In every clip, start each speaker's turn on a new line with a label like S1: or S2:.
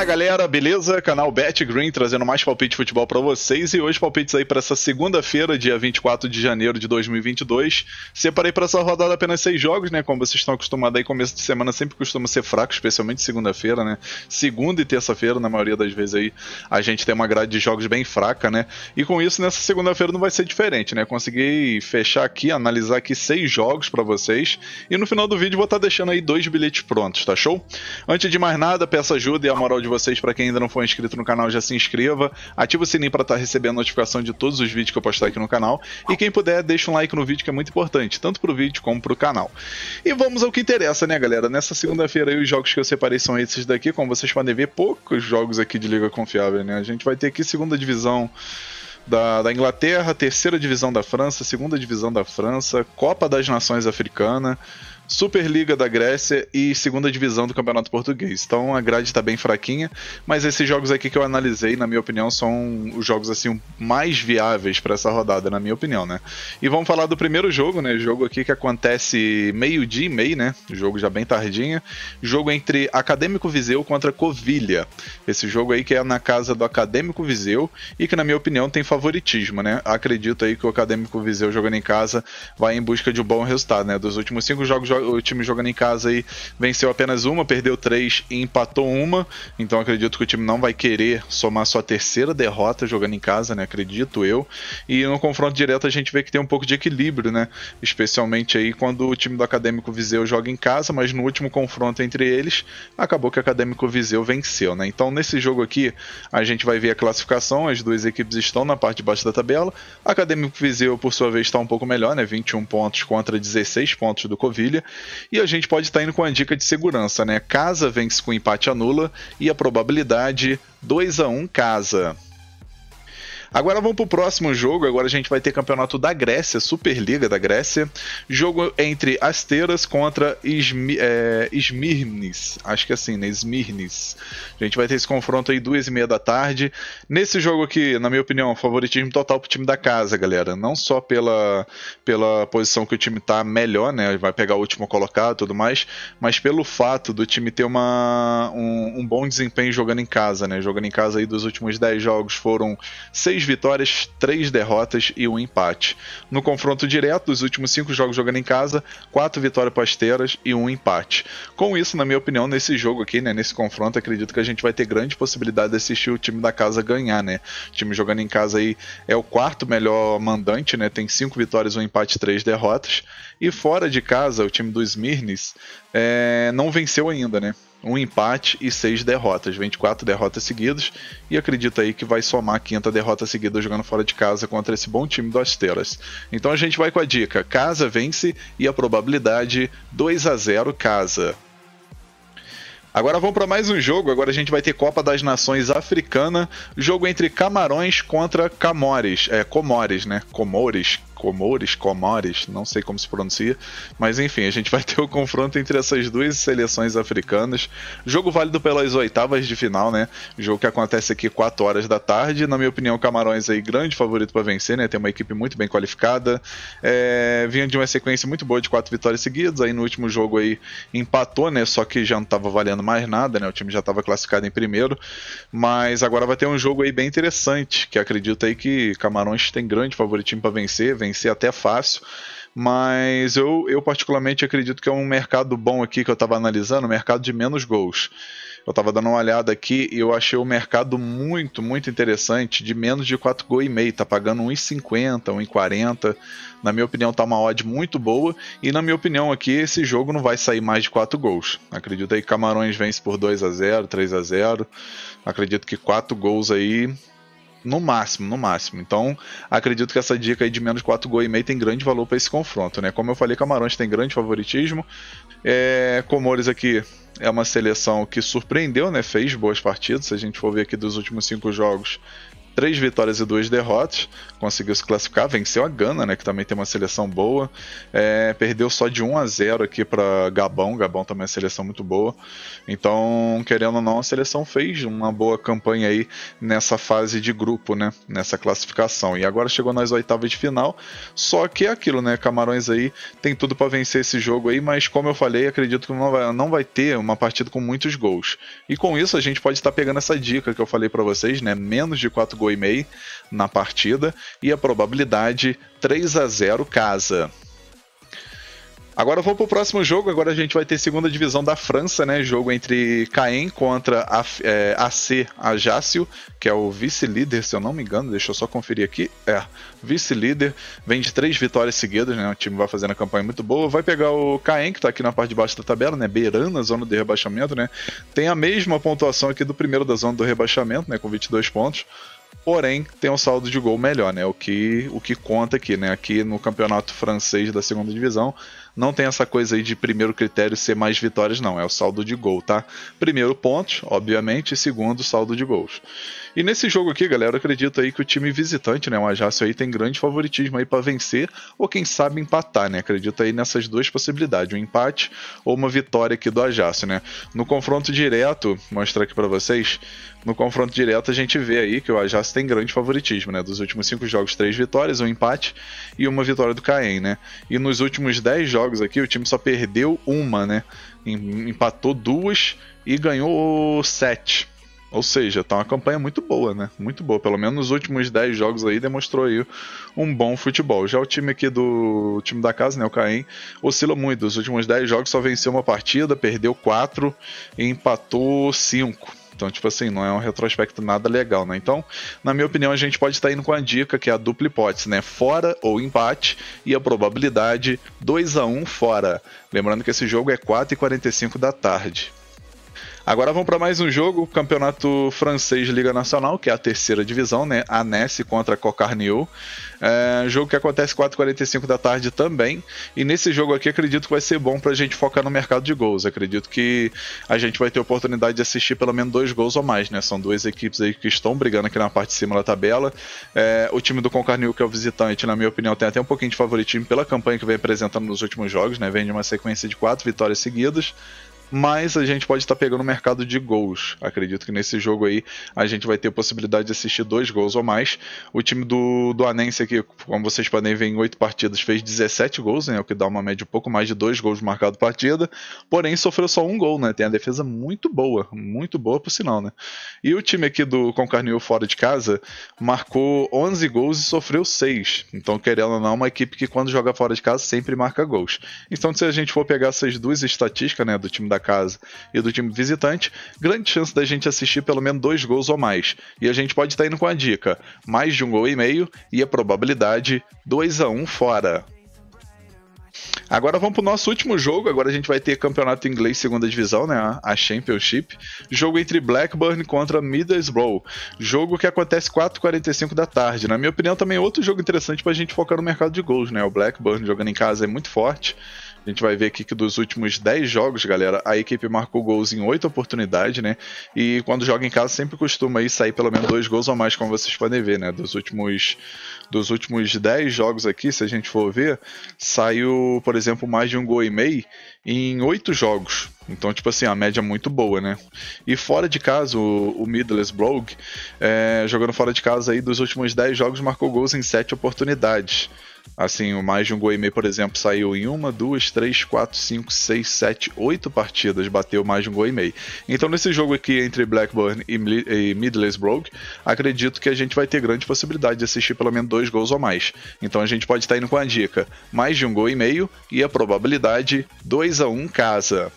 S1: Fala galera, beleza? Canal Bet Green trazendo mais palpite de futebol para vocês e hoje palpites aí para essa segunda-feira, dia 24 de janeiro de 2022. Separei para essa rodada apenas seis jogos, né? Como vocês estão acostumados aí, começo de semana sempre costuma ser fraco, especialmente segunda-feira, né? Segunda e terça-feira, na maioria das vezes aí, a gente tem uma grade de jogos bem fraca, né? E com isso, nessa segunda-feira não vai ser diferente, né? Consegui fechar aqui, analisar aqui seis jogos para vocês e no final do vídeo vou estar tá deixando aí dois bilhetes prontos, tá show? Antes de mais nada, peço ajuda e a moral de vocês, para quem ainda não for inscrito no canal, já se inscreva, ativa o sininho para estar tá recebendo notificação de todos os vídeos que eu postar aqui no canal. E quem puder, deixa um like no vídeo que é muito importante, tanto para o vídeo como para o canal. E vamos ao que interessa, né, galera? Nessa segunda-feira os jogos que eu separei são esses daqui, como vocês podem ver, poucos jogos aqui de liga confiável, né? A gente vai ter aqui segunda divisão da, da, Inglaterra, terceira divisão da França, segunda divisão da França, Copa das Nações Africana, Superliga da Grécia e segunda divisão do Campeonato Português. Então a grade está bem fraquinha, mas esses jogos aqui que eu analisei, na minha opinião, são os jogos assim mais viáveis para essa rodada, na minha opinião, né? E vamos falar do primeiro jogo, né? Jogo aqui que acontece meio-dia e meio, né? Jogo já bem tardinha. Jogo entre Acadêmico Viseu contra Covilha. Esse jogo aí que é na casa do Acadêmico Viseu e que, na minha opinião, tem favoritismo, né? Acredito aí que o Acadêmico Viseu jogando em casa vai em busca de um bom resultado, né? Dos últimos cinco jogos o time jogando em casa aí venceu apenas uma, perdeu três e empatou uma. Então acredito que o time não vai querer somar sua terceira derrota jogando em casa, né? Acredito eu. E no confronto direto a gente vê que tem um pouco de equilíbrio, né? Especialmente aí quando o time do Acadêmico Viseu joga em casa, mas no último confronto entre eles acabou que o Acadêmico Viseu venceu, né? Então nesse jogo aqui a gente vai ver a classificação, as duas equipes estão na parte de baixo da tabela. Acadêmico Viseu por sua vez está um pouco melhor, né? 21 pontos contra 16 pontos do Covilha. E a gente pode estar indo com a dica de segurança, né? Casa vence com empate anula e a probabilidade 2 a 1 casa. Agora vamos pro próximo jogo. Agora a gente vai ter campeonato da Grécia, Superliga da Grécia. Jogo entre Asteiras contra Ismi, é, Acho que é assim, né? Smirnis. A gente vai ter esse confronto aí duas e meia da tarde. Nesse jogo aqui, na minha opinião, favoritismo total pro time da casa, galera. Não só pela, pela posição que o time tá melhor, né? Vai pegar o último colocado e tudo mais, mas pelo fato do time ter uma, um, um bom desempenho jogando em casa, né? Jogando em casa aí dos últimos 10 jogos foram 6 6 vitórias, 3 derrotas e um empate. No confronto direto, os últimos 5 jogos jogando em casa, 4 vitórias pasteiras e um empate. Com isso, na minha opinião, nesse jogo aqui, né, nesse confronto, acredito que a gente vai ter grande possibilidade de assistir o time da casa ganhar, né? O time jogando em casa aí é o quarto melhor mandante, né? Tem 5 vitórias, um empate, 3 derrotas. E fora de casa, o time do Smirnis é, não venceu ainda, né? um empate e seis derrotas, 24 derrotas seguidas, e acredita aí que vai somar a quinta derrota seguida jogando fora de casa contra esse bom time do Asteras. Então a gente vai com a dica: casa vence e a probabilidade 2 a 0 casa. Agora vamos para mais um jogo. Agora a gente vai ter Copa das Nações Africana, jogo entre Camarões contra Camores, é Comores, né? Comores, Comores, Comores, não sei como se pronuncia, mas enfim, a gente vai ter o confronto entre essas duas seleções africanas. Jogo válido pelas oitavas de final, né? Jogo que acontece aqui 4 horas da tarde. Na minha opinião, Camarões aí grande favorito para vencer, né? Tem uma equipe muito bem qualificada. É, vinha de uma sequência muito boa de quatro vitórias seguidas. Aí no último jogo aí empatou, né? Só que já não estava valendo mais nada, né? O time já estava classificado em primeiro. Mas agora vai ter um jogo aí bem interessante, que acredito aí que Camarões tem grande favoritinho para vencer. Vem vencer até fácil. Mas eu, eu particularmente acredito que é um mercado bom aqui que eu estava analisando, um mercado de menos gols. Eu estava dando uma olhada aqui e eu achei o mercado muito, muito interessante, de menos de 4 gol e meio, tá pagando 1,50, 1,40. Na minha opinião, tá uma odd muito boa e na minha opinião aqui esse jogo não vai sair mais de 4 gols. Acredito aí que Camarões vence por 2 a 0, 3 a 0. Acredito que 4 gols aí no máximo, no máximo. Então, acredito que essa dica aí de menos 4 gol e meio tem grande valor para esse confronto, né? Como eu falei, Camarões tem grande favoritismo. É, Comores aqui é uma seleção que surpreendeu, né? Fez boas partidas. Se a gente for ver aqui dos últimos cinco jogos, três vitórias e duas derrotas, conseguiu se classificar, venceu a Gana, né, que também tem uma seleção boa, é, perdeu só de 1 a 0 aqui para Gabão, Gabão também é uma seleção muito boa, então, querendo ou não, a seleção fez uma boa campanha aí nessa fase de grupo, né, nessa classificação, e agora chegou nas oitavas de final, só que é aquilo, né, Camarões aí tem tudo para vencer esse jogo aí, mas como eu falei, acredito que não vai, não vai ter uma partida com muitos gols, e com isso a gente pode estar tá pegando essa dica que eu falei para vocês, né, menos de quatro gols Joey na partida e a probabilidade 3 a 0 casa. Agora vamos para o próximo jogo. Agora a gente vai ter segunda divisão da França, né? Jogo entre Caen contra a, é, AC Ajaccio, que é o vice-líder, se eu não me engano. Deixa eu só conferir aqui. É, vice-líder. Vem de três vitórias seguidas, né? O time vai fazendo a campanha muito boa. Vai pegar o Caen, que está aqui na parte de baixo da tabela, né? Beirando a zona do rebaixamento, né? Tem a mesma pontuação aqui do primeiro da zona do rebaixamento, né? Com 22 pontos porém tem um saldo de gol melhor, né? O que, o que conta aqui, né? Aqui no campeonato francês da segunda divisão, não tem essa coisa aí de primeiro critério ser mais vitórias, não. É o saldo de gol, tá? Primeiro pontos, obviamente, e segundo saldo de gols. E nesse jogo aqui, galera, eu acredito aí que o time visitante, né, o Ajax aí tem grande favoritismo aí para vencer ou quem sabe empatar, né? Acredito aí nessas duas possibilidades, um empate ou uma vitória aqui do Ajax, né? No confronto direto, mostrar aqui para vocês, no confronto direto a gente vê aí que o Ajax tem grande favoritismo, né? Dos últimos cinco jogos, três vitórias, um empate e uma vitória do Caen, né? E nos últimos dez jogos jogos aqui, o time só perdeu uma, né? Empatou duas e ganhou sete. Ou seja, tá uma campanha muito boa, né? Muito boa. Pelo menos nos últimos 10 jogos aí demonstrou aí um bom futebol. Já o time aqui do o time da casa, né, o Caim, oscila muito. Os últimos 10 jogos só venceu uma partida, perdeu 4 e empatou 5. Então, tipo assim, não é um retrospecto nada legal, né? Então, na minha opinião, a gente pode estar indo com a dica que é a dupla hipótese, né? Fora ou empate e a probabilidade 2 a 1 fora. Lembrando que esse jogo é 4h45 da tarde. Agora vamos para mais um jogo, Campeonato Francês Liga Nacional, que é a terceira divisão, né? A Ness contra a Cocarneau. É, jogo que acontece 4h45 da tarde também. E nesse jogo aqui acredito que vai ser bom para a gente focar no mercado de gols. Acredito que a gente vai ter oportunidade de assistir pelo menos dois gols ou mais, né? São duas equipes aí que estão brigando aqui na parte de cima da tabela. É, o time do Concarneau, que é o visitante, na minha opinião, tem até um pouquinho de favoritismo pela campanha que vem apresentando nos últimos jogos, né? Vem de uma sequência de quatro vitórias seguidas mas a gente pode estar tá pegando o mercado de gols. Acredito que nesse jogo aí a gente vai ter a possibilidade de assistir dois gols ou mais. O time do, do Anense aqui, como vocês podem ver, em oito partidas fez 17 gols, né, o que dá uma média um pouco mais de dois gols marcado partida, porém sofreu só um gol, né? Tem a defesa muito boa, muito boa por sinal, né? E o time aqui do Concarneiro fora de casa marcou 11 gols e sofreu 6. Então, querendo ou não, é uma equipe que quando joga fora de casa sempre marca gols. Então, se a gente for pegar essas duas estatísticas, né, do time da casa e do time visitante, grande chance da gente assistir pelo menos dois gols ou mais. E a gente pode estar indo com a dica: mais de um gol e meio e a probabilidade 2 a 1 um fora. Agora vamos para o nosso último jogo. Agora a gente vai ter campeonato inglês segunda divisão, né? A Championship. Jogo entre Blackburn contra Middlesbrough. Jogo que acontece 4h45 da tarde. Na minha opinião, também é outro jogo interessante para a gente focar no mercado de gols, né? O Blackburn jogando em casa é muito forte. A gente vai ver aqui que dos últimos 10 jogos, galera, a equipe marcou gols em 8 oportunidades, né? E quando joga em casa sempre costuma aí sair pelo menos dois gols ou mais, como vocês podem ver, né? Dos últimos dos últimos 10 jogos aqui, se a gente for ver, saiu, por exemplo, mais de um gol e meio em 8 jogos. Então, tipo assim, a média é muito boa, né? E fora de casa, o, o Middlesbrough, é, jogando fora de casa aí, dos últimos 10 jogos, marcou gols em 7 oportunidades. Assim, o mais de um gol e meio, por exemplo, saiu em uma, duas, três, quatro, cinco, seis, sete, oito partidas, bateu mais de um gol e meio. Então, nesse jogo aqui entre Blackburn e Middlesbrough, acredito que a gente vai ter grande possibilidade de assistir pelo menos dois gols ou mais. Então, a gente pode estar indo com a dica: mais de um gol e meio e a probabilidade 2 a 1 um casa.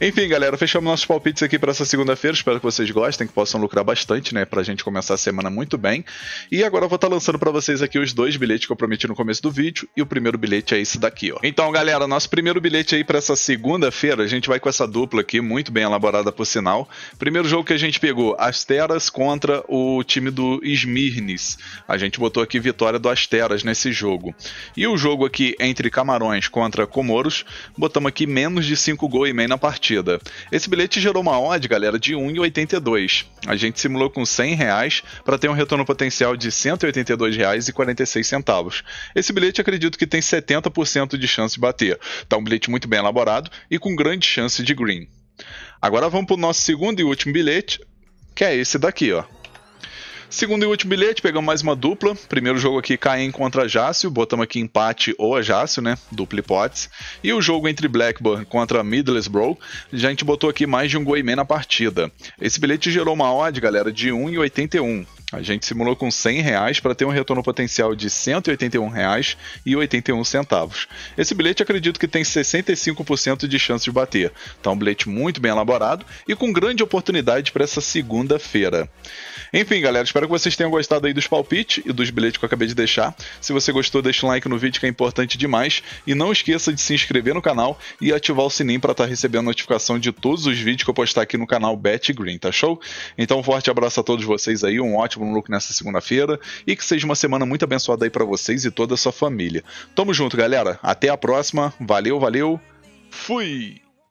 S1: Enfim, galera, fechamos nossos palpites aqui para essa segunda-feira. Espero que vocês gostem, que possam lucrar bastante, né? Pra gente começar a semana muito bem. E agora eu vou estar tá lançando para vocês aqui os dois bilhetes que eu prometi no começo do vídeo. E o primeiro bilhete é esse daqui, ó. Então, galera, nosso primeiro bilhete aí para essa segunda-feira, a gente vai com essa dupla aqui, muito bem elaborada por sinal. Primeiro jogo que a gente pegou, Asteras contra o time do Smirnis. A gente botou aqui vitória do Asteras nesse jogo. E o jogo aqui entre Camarões contra Comoros, botamos aqui menos de 5 gols e meio na partida partida. Esse bilhete gerou uma odd, galera, de 1,82. A gente simulou com 100 reais para ter um retorno potencial de 46 centavos. Esse bilhete acredito que tem 70% de chance de bater. Tá um bilhete muito bem elaborado e com grande chance de green. Agora vamos para o nosso segundo e último bilhete, que é esse daqui, ó. Segundo e último bilhete, pegamos mais uma dupla. Primeiro jogo aqui, Caim contra Jácio. Botamos aqui empate ou a Jácio, né? Dupla hipótese. E o jogo entre Blackburn contra Middlesbrough, já a gente botou aqui mais de um Goiman na partida. Esse bilhete gerou uma odd, galera, de 1,81. A gente simulou com 100 reais para ter um retorno potencial de R$ 181,81. Esse bilhete acredito que tem 65% de chance de bater. É um bilhete muito bem elaborado e com grande oportunidade para essa segunda-feira. Enfim, galera, espero que vocês tenham gostado aí dos palpites e dos bilhetes que eu acabei de deixar. Se você gostou, deixa um like no vídeo que é importante demais e não esqueça de se inscrever no canal e ativar o sininho para estar tá recebendo notificação de todos os vídeos que eu postar aqui no canal Bet Green, tá show? Então, um forte abraço a todos vocês aí, um ótimo Fantástico no Look nessa segunda-feira e que seja uma semana muito abençoada aí para vocês e toda a sua família. Tamo junto, galera. Até a próxima. Valeu, valeu. Fui!